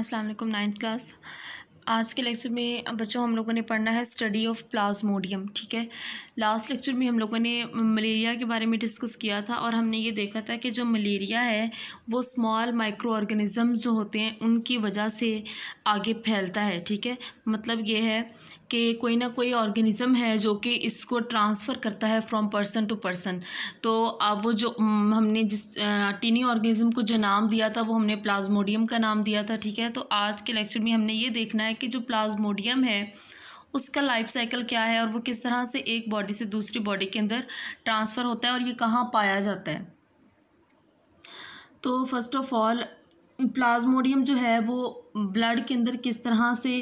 अस्सलाम वालेकुम ninth class आज के लेक्चर में बच्चों हम लोगों ने पढ़ना है स्टडी ऑफ प्लाज्मोडियम ठीक है लास्ट लेक्चर में हम लोगों ने मलेरिया के बारे में डिस्कस किया था और हमने ये देखा था कि जो मलेरिया है वो स्मॉल माइक्रो ऑर्गेनिज़म्स जो होते हैं उनकी वजह से आगे फैलता है ठीक है मतलब ये है कि कोई ना कोई ऑर्गेनिज़म है जो कि इसको ट्रांसफ़र करता है फ्रॉम पर्सन टू पर्सन तो अब वो जो हम्म, हमने जिस टीनी ऑर्गेनिज़म को जो नाम दिया था वो हमने प्लाज्मोडियम का नाम दिया था ठीक है तो आज के लेक्चर में हमने ये देखना है कि जो प्लाज्मोडियम है उसका लाइफ साइकिल क्या है और वो किस तरह से एक बॉडी से दूसरी बॉडी के अंदर ट्रांसफ़र होता है और ये कहाँ पाया जाता है तो फर्स्ट ऑफ़ ऑल प्लाज्मोडियम जो है वो ब्लड के अंदर किस तरह से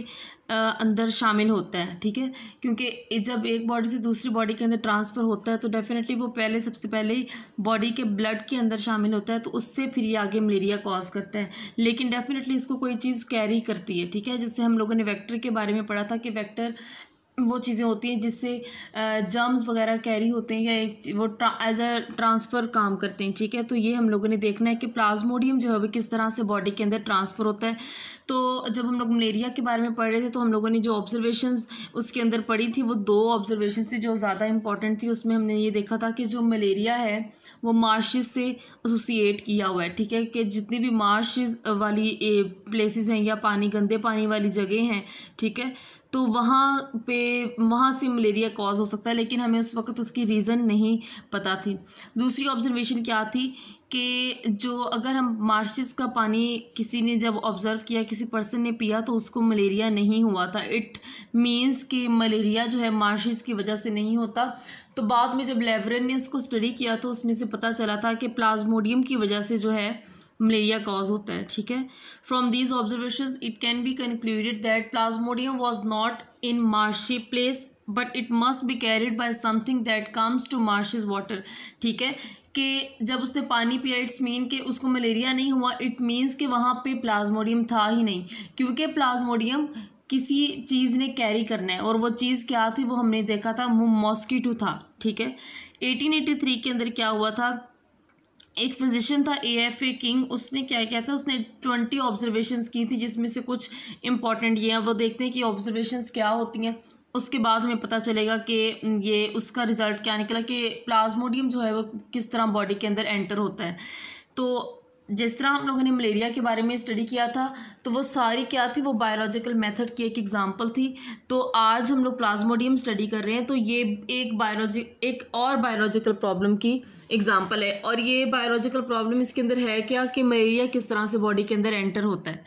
अंदर शामिल होता है ठीक है क्योंकि जब एक बॉडी से दूसरी बॉडी के अंदर ट्रांसफ़र होता है तो डेफिनेटली वो पहले सबसे पहले ही बॉडी के ब्लड के अंदर शामिल होता है तो उससे फिर ये आगे मलेरिया कॉज करता है लेकिन डेफिनेटली इसको कोई चीज़ कैरी करती है ठीक है जैसे हम लोगों ने वैक्टर के बारे में पढ़ा था कि वैक्टर वो चीज़ें होती हैं जिससे जर्म्स वगैरह कैरी होते हैं या एक वो एज अ ट्रांसफ़र काम करते हैं ठीक है तो ये हम लोगों ने देखना है कि प्लाज्मोडियम जो है वो किस तरह से बॉडी के अंदर ट्रांसफ़र होता है तो जब हम लोग मलेरिया के बारे में पढ़ रहे थे तो हम लोगों ने जो ऑब्जर्वेशन उसके अंदर पढ़ी थी वो दो ऑब्जर्वेशन थी जो ज़्यादा इंपॉर्टेंट थी उसमें हमने ये देखा था कि जो मलेरिया है वो मार्श से एसोसिएट किया हुआ है ठीक है कि जितनी भी मार्श वाली प्लेसेस हैं या पानी गंदे पानी वाली जगह हैं ठीक है तो वहाँ पे वहाँ से मलेरिया कॉज हो सकता है लेकिन हमें उस वक्त उसकी रीज़न नहीं पता थी दूसरी ऑब्जर्वेशन क्या थी कि जो अगर हम मार्शिस का पानी किसी ने जब ऑब्ज़र्व किया किसी पर्सन ने पिया तो उसको मलेरिया नहीं हुआ था इट मींस कि मलेरिया जो है मार्शिस की वजह से नहीं होता तो बाद में जब लेवरन ने उसको स्टडी किया तो उसमें से पता चला था कि प्लाज्मोडियम की वजह से जो है मलेरिया कॉज होता है ठीक है from these observation it can be concluded that plasmodium was not in marshy place but it must be carried by something that comes to marshes water ठीक है कि जब उसने पानी पिया इट्स मीन कि उसको मलेरिया नहीं हुआ इट मीन्स कि वहाँ पे प्लाज्मोडियम था ही नहीं क्योंकि प्लाज्मोडियम किसी चीज़ ने कैरी करना है और वो चीज़ क्या थी वो हमने देखा था मॉस्किटो था ठीक है 1883 के अंदर क्या हुआ था एक फिजिशियन था ए एफ ए किंग उसने क्या किया था उसने ट्वेंटी ऑब्जर्वेशन की थी जिसमें से कुछ इंपॉर्टेंट ये हैं वो देखते हैं कि ऑब्जर्वेशन क्या होती हैं उसके बाद हमें पता चलेगा कि ये उसका रिज़ल्ट क्या निकला कि प्लाज्मोडियम जो है वो किस तरह बॉडी के अंदर एंटर होता है तो जिस तरह हम लोगों ने मलेरिया के बारे में स्टडी किया था तो वो सारी क्या थी वो बायोलॉजिकल मेथड की एक एग्जांपल थी तो आज हम लोग प्लाज्मोडियम स्टडी कर रहे हैं तो ये एक बायोलॉजी एक और बायोलॉजिकल प्रॉब्लम की एग्जांपल है और ये बायोलॉजिकल प्रॉब्लम इसके अंदर है क्या कि मलेरिया किस तरह से बॉडी के अंदर एंटर होता है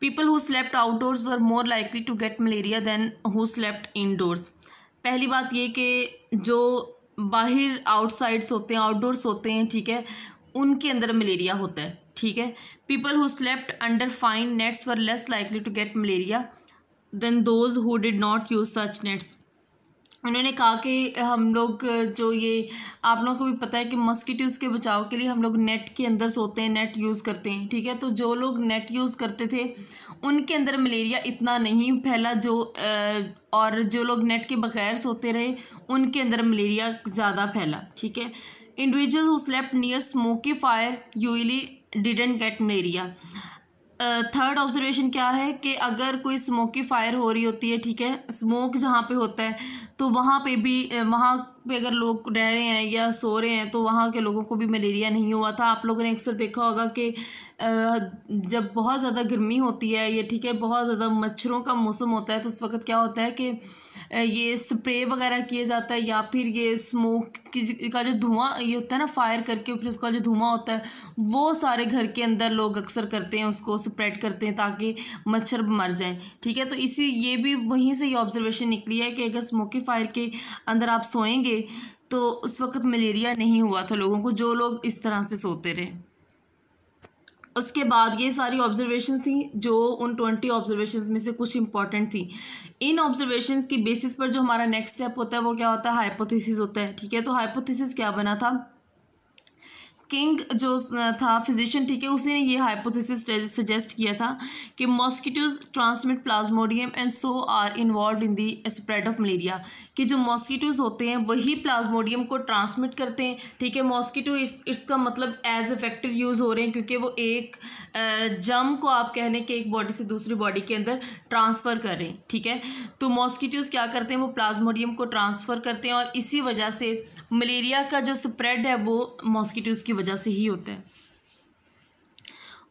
people who slept outdoors were more likely to get malaria than who slept indoors पहली बात ये कि जो बाहर आउटसाइड्स होते हैं आउटडोर्स होते हैं ठीक है उनके अंदर मलेरिया होता है ठीक है people who slept under fine nets were less likely to get malaria than those who did not use such nets उन्होंने कहा कि हम लोग जो ये आप लोगों को भी पता है कि मस्कीटोज़ के बचाव के लिए हम लोग नेट के अंदर सोते हैं नेट यूज़ करते हैं ठीक है तो जो लोग नेट यूज़ करते थे उनके अंदर मलेरिया इतना नहीं फैला जो और जो लोग नेट के बगैर सोते रहे उनके अंदर मलेरिया ज़्यादा फैला ठीक है individual who slept near smoky fire usually didn't get malaria third observation क्या है कि अगर कोई स्मोकी फायर हो रही होती है ठीक है स्मोक जहाँ पे होता है तो वहाँ पे भी वहाँ पे अगर लोग रह रहे हैं या सो रहे हैं तो वहाँ के लोगों को भी मलेरिया नहीं हुआ था आप लोगों ने अक्सर देखा होगा कि जब बहुत ज़्यादा गर्मी होती है या ठीक है बहुत ज़्यादा मच्छरों का मौसम होता है तो उस वक़्त क्या होता है कि ये स्प्रे वगैरह किए जाता है या फिर ये स्मोक की का जो धुआं ये होता है ना फायर करके फिर उसका जो धुआं होता है वो सारे घर के अंदर लोग अक्सर करते हैं उसको स्प्रेड करते हैं ताकि मच्छर मर जाएं ठीक है तो इसी ये भी वहीं से ये ऑब्जर्वेशन निकली है कि अगर स्मोकी फायर के अंदर आप सोएंगे तो उस वक्त मलेरिया नहीं हुआ था लोगों को जो लोग इस तरह से सोते रहे उसके बाद ये सारी ऑब्जर्वेशंस थी जो उन ट्वेंटी ऑब्जर्वेशंस में से कुछ इंपॉर्टेंट थी इन ऑब्जर्वेशंस की बेसिस पर जो हमारा नेक्स्ट स्टेप होता है वो क्या होता है हाइपोथेसिस होता है ठीक है तो हाइपोथेसिस क्या बना था किंग जो था फिजिशियन ठीक है उसी ने ये हाइपोथेसिस सजेस्ट किया था कि mosquitoes transmit Plasmodium and so are involve in the spread of malaria कि जो मॉस्किटोज होते हैं वही प्लाज्मोडियम को ट्रांसमिट करते हैं ठीक है मॉस्किटो इस इसका मतलब एज इफेक्टिव यूज़ हो रहे हैं क्योंकि वो एक जम को आप कह लें कि एक बॉडी से दूसरी बॉडी के अंदर ट्रांसफ़र कर रहे हैं ठीक है तो मॉस्किटोज क्या करते हैं वो प्लाज्मोडियम को ट्रांसफ़र करते हैं और इसी वजह से मलेरिया का जो स्प्रेड है वो मॉस्किटोज़ की वजह से ही होता है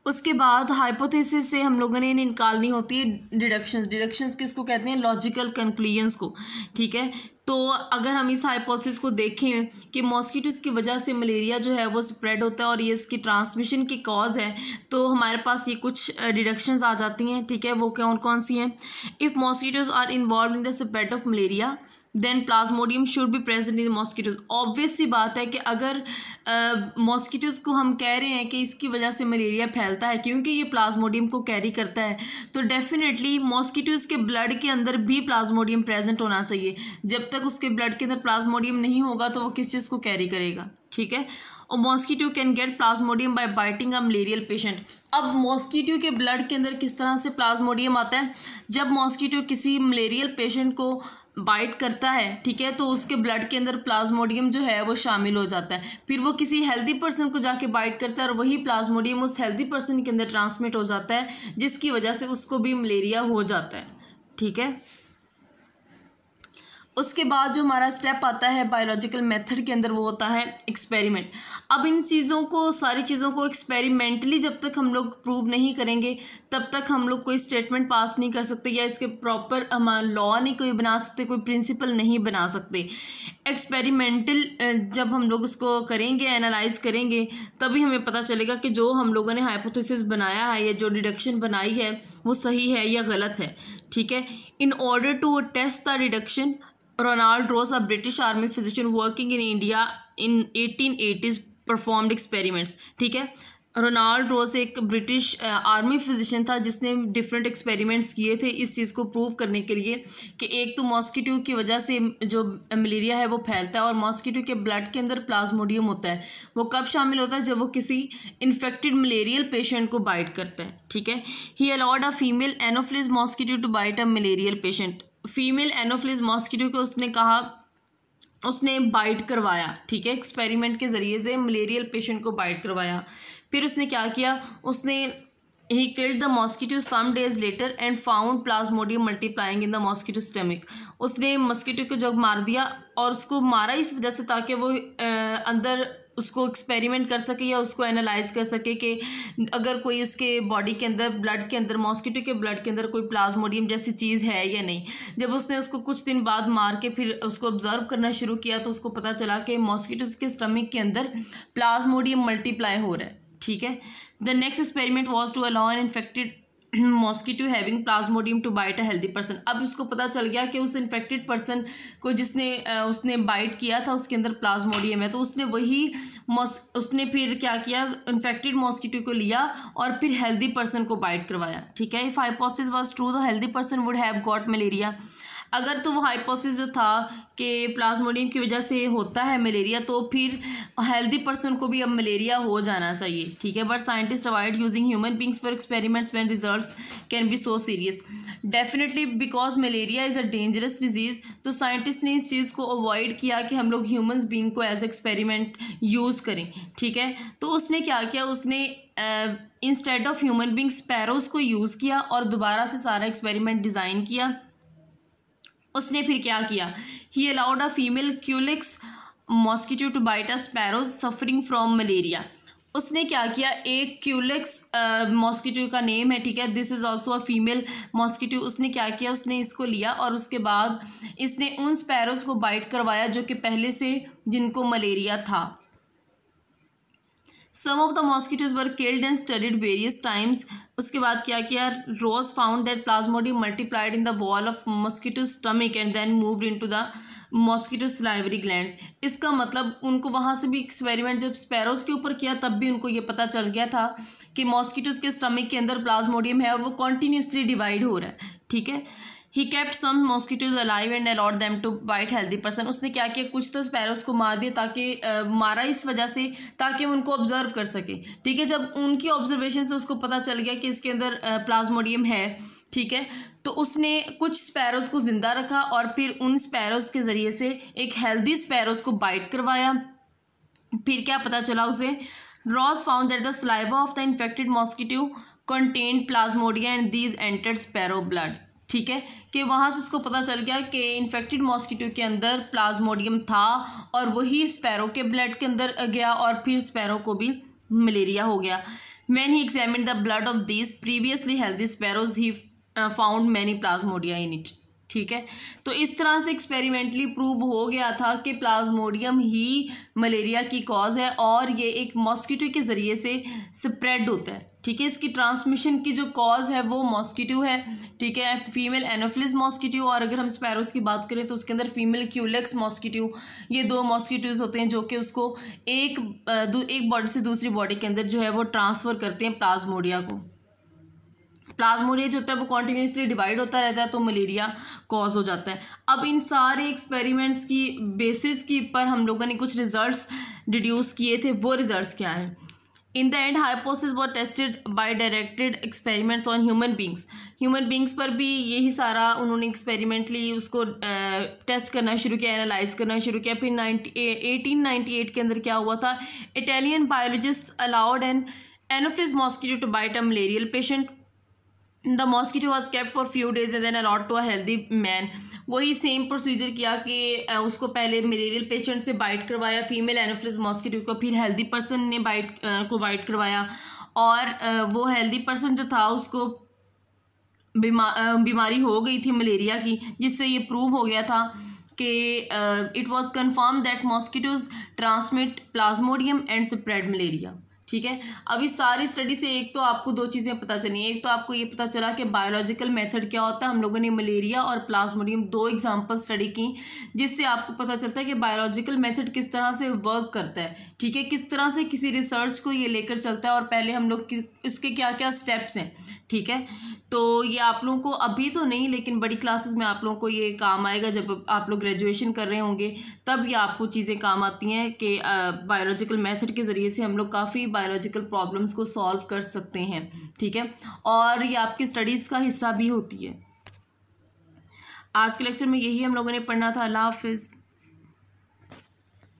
उसके बाद हाइपोथेसिस से हम लोगों ने इन्हें निकालनी होती है डिडक्शंस डिडक्शंस किसको कहते हैं लॉजिकल कंक्लूजन्स को ठीक है तो अगर हम इस हाइपोथेसिस को देखें कि मॉस्किटोज़ की वजह से मलेरिया जो है वो स्प्रेड होता है और ये इसकी ट्रांसमिशन की कॉज है तो हमारे पास ये कुछ डिडक्शंस आ जाती हैं ठीक है वो कौन कौन सी हैं if mosquitoes are involve in the spread of malaria then plasmodium should भी प्रेजेंट इन मॉस्किटोज़ ऑब्वियस सी बात है कि अगर मॉस्किटोज़ को हम कह रहे हैं कि इसकी वजह से मलेरिया फैलता है क्योंकि ये प्लाज्मोडियम को कैरी करता है तो डेफिनेटली मॉस्किटोज़ के ब्लड के अंदर भी प्लाज्मोडियम प्रेजेंट होना चाहिए जब तक उसके ब्लड के अंदर प्लाज्मोडियम नहीं होगा तो वो किस चीज़ को कैरी करेगा ठीक है और mosquito can get plasmodium by biting a malarial patient अब मॉस्किटो के ब्लड के अंदर किस तरह से प्लाज्मोडियम आता है जब मॉस्किटो किसी मलेरियल पेशेंट को बाइट करता है ठीक है तो उसके ब्लड के अंदर प्लाज्मोडियम जो है वो शामिल हो जाता है फिर वो किसी हेल्दी पर्सन को जाके बाइट करता है और वही प्लाज्मोडियम उस हेल्दी पर्सन के अंदर ट्रांसमिट हो जाता है जिसकी वजह से उसको भी मलेरिया हो जाता है ठीक है उसके बाद जो हमारा स्टेप आता है बायोलॉजिकल मेथड के अंदर वो होता है एक्सपेरिमेंट अब इन चीज़ों को सारी चीज़ों को एक्सपेरिमेंटली जब तक हम लोग प्रूव नहीं करेंगे तब तक हम लोग कोई स्टेटमेंट पास नहीं कर सकते या इसके प्रॉपर हम लॉ नहीं कोई बना सकते कोई प्रिंसिपल नहीं बना सकते एक्सपेरिमेंटल जब हम लोग उसको करेंगे एनालाइज करेंगे तभी हमें पता चलेगा कि जो हम लोगों ने हाइपोथेसिस बनाया है या जो डिडक्शन बनाई है वो सही है या गलत है ठीक है in order to test the deduction Ronald Ross a British army physician working in India in eighteen eighties performed experiments ठीक है रोनाल्ड रोस एक ब्रिटिश आर्मी फिजिशियन था जिसने डिफरेंट एक्सपेरिमेंट्स किए थे इस चीज़ को प्रूव करने के लिए कि एक तो मॉस्किटो की वजह से जो मलेरिया है वो फैलता है और मॉस्किटो के ब्लड के अंदर प्लाज्मोडियम होता है वो कब शामिल होता है जब वो किसी इन्फेक्टेड मलेरियल पेशेंट को बाइट करता है ठीक है he allowed a female anopheles mosquito to bite a malarial patient female anopheles mosquito को उसने कहा उसने बाइट करवाया ठीक है एक्सपेरिमेंट के ज़रिए से मलेरियल पेशेंट को बाइट करवाया फिर उसने क्या किया उसने he killed the mosquito some days later and found plasmodium multiplying in the mosquito stomach उसने मस्किटो को जब मार दिया और उसको मारा इस वजह से ताकि वो आ, अंदर उसको एक्सपेरिमेंट कर सके या उसको एनालाइज कर सके कि अगर कोई उसके बॉडी के अंदर ब्लड के अंदर मॉस्किटो के ब्लड के अंदर कोई प्लाज्मोडियम जैसी चीज़ है या नहीं जब उसने उसको कुछ दिन बाद मार के फिर उसको ऑब्ज़र्व करना शुरू किया तो उसको पता चला कि मॉस्किटोज के स्टमिक के अंदर प्लाज्मोडियम मल्टीप्लाई हो रहा है ठीक है the next experiment was to allow an infected mosquito having plasmodium to bite a healthy person अब उसको पता चल गया कि उस इन्फेक्टेड पर्सन को जिसने उसने बाइट किया था उसके अंदर प्लाज्मोडियम है तो उसने वही उसने फिर क्या किया इन्फेक्टेड मॉस्किटो को लिया और फिर हेल्दी पर्सन को बाइट करवाया ठीक है if hypothesis was true the healthy person would have got malaria अगर तो वो हाइपोसिस जो था कि प्लाज्मोडियम की वजह से होता है मलेरिया तो फिर हेल्दी पर्सन को भी अब मलेरिया हो जाना चाहिए ठीक है but scientist avoid using human beings for experiments when result can be so serious definitely because malaria is a dangerous disease तो साइंटिस्ट ने इस चीज़ को अवॉइड किया कि हम लोग ह्यूमन बींग को एज एक्सपेरिमेंट यूज़ करें ठीक है तो उसने क्या किया उसने instead of human being sparrows को यूज़ किया और दोबारा से सारा एक्सपेरिमेंट डिज़ाइन किया उसने फिर क्या किया he allowed a female culex mosquito to bite a sparrow suffering from malaria उसने क्या किया एक क्यूलिक्स मॉस्किटो का नेम है ठीक है this is also a female mosquito उसने क्या किया उसने इसको लिया और उसके बाद इसने उन स्पैरोज़ को बाइट करवाया जो कि पहले से जिनको मलेरिया था some of the mosquitoes were killed and studied various times उसके बाद क्या किया Ross found that plasmodium multiplied in the wall of mosquito stomach and then move into the mosquito salivary gland इसका मतलब उनको वहाँ से भी एक्सपेरिमेंट जब स्पैरोज के ऊपर किया तब भी उनको ये पता चल गया था कि मॉस्किटोज़ के स्टमिक के अंदर प्लाज्मोडियम है और वो कॉन्टीन्यूसली डिवाइड हो रहा है ठीक है he kept some mosquitoes alive and allowed them to bite healthy person उसने क्या किया कुछ तो स्पैरोस को मार दिया ताकि आ, मारा इस वजह से ताकि उनको ऑब्जर्व कर सके ठीक है जब उनकी ऑब्जर्वेशन से उसको पता चल गया कि इसके अंदर प्लाज्मोडियम है ठीक है तो उसने कुछ स्पैरोज को ज़िंदा रखा और फिर उन स्पैरोस के ज़रिए से एक हेल्दी स्पैरोज को बाइट करवाया फिर क्या पता चला उसे Ross found that the saliva of the infected mosquito contained plasmodia and these entered sparrow blood ठीक है कि वहाँ से उसको पता चल गया कि इन्फेक्टेड मॉस्किटो के अंदर प्लाज्मोडियम था और वही स्पैरो के ब्लड के अंदर गया और फिर स्पैरो को भी मलेरिया हो गया man he examine the blood of this previously healthy sparrows he found many plasmodia in it ठीक है तो इस तरह से एक्सपेरिमेंटली प्रूव हो गया था कि प्लाज्मोडियम ही मलेरिया की कॉज है और ये एक मॉस्किटो के ज़रिए से स्प्रेड होता है ठीक है इसकी ट्रांसमिशन की जो कॉज है वो मॉस्किटो है ठीक है फीमेल एनोफिलिस मॉस्किटो और अगर हम स्पैरोस की बात करें तो उसके अंदर फीमेल क्यूलेक्स मॉस्किटो ये दो मॉस्किटोज होते हैं जो कि उसको एक एक बॉडी से दूसरी बॉडी के अंदर जो है वो ट्रांसफ़र करते हैं प्लाज्मोडिया को प्लाज्मोरिया जो होता है वो कॉन्टीन्यूसली डिवाइड होता रहता है तो मलेरिया कॉज हो जाता है अब इन सारे एक्सपेरिमेंट्स की बेसिस की पर हम लोगों ने कुछ रिजल्ट्स डिड्यूस किए थे वो रिजल्ट्स क्या हैं in the end hypothesis were tested by directed experiments on human beings human beings पर भी यही सारा उन्होंने एक्सपेरिमेंटली उसको टेस्ट करना शुरू किया एनालाइज करना शुरू किया फिर नाइनटी एटीन नाइन्टी एट के अंदर क्या हुआ था Italian biologist allowed and Anopheles mosquito to bite a malarial patient the mosquito was kept for few days and then allowed to a healthy man वही सेम प्रोसीजर किया कि उसको पहले मलेरियल पेशेंट से बाइट करवाया फीमेल एनोफ्लिस मॉस्किटो को फिर healthy person ने बाइट को बाइट करवाया और वो हेल्दी पर्सन जो था उसको बीमा बीमारी हो गई थी मलेरिया की जिससे ये प्रूव हो गया था कि it was confirmed that mosquitoes transmit Plasmodium and spread malaria ठीक है अभी सारी स्टडी से एक तो आपको दो चीज़ें पता चली एक तो आपको ये पता चला कि बायोलॉजिकल मेथड क्या होता है हम लोगों ने मलेरिया और प्लाज्मोडियम दो एग्जांपल स्टडी की जिससे आपको पता चलता है कि बायोलॉजिकल मेथड किस तरह से वर्क करता है ठीक है किस तरह से किसी रिसर्च को ये लेकर चलता है और पहले हम लोग इसके क्या क्या स्टेप्स हैं ठीक है तो ये आप लोगों को अभी तो नहीं लेकिन बड़ी क्लासेस में आप लोगों को ये काम आएगा जब आप लोग ग्रेजुएशन कर रहे होंगे तब ये आपको चीज़ें काम आती हैं कि बायोलॉजिकल मेथड के ज़रिए से हम लोग काफ़ी बायोलॉजिकल प्रॉब्लम्स को सॉल्व कर सकते हैं ठीक है और ये आपकी स्टडीज़ का हिस्सा भी होती है आज के लेक्चर में यही हम लोगों ने पढ़ना था अल्लाह हाफिज़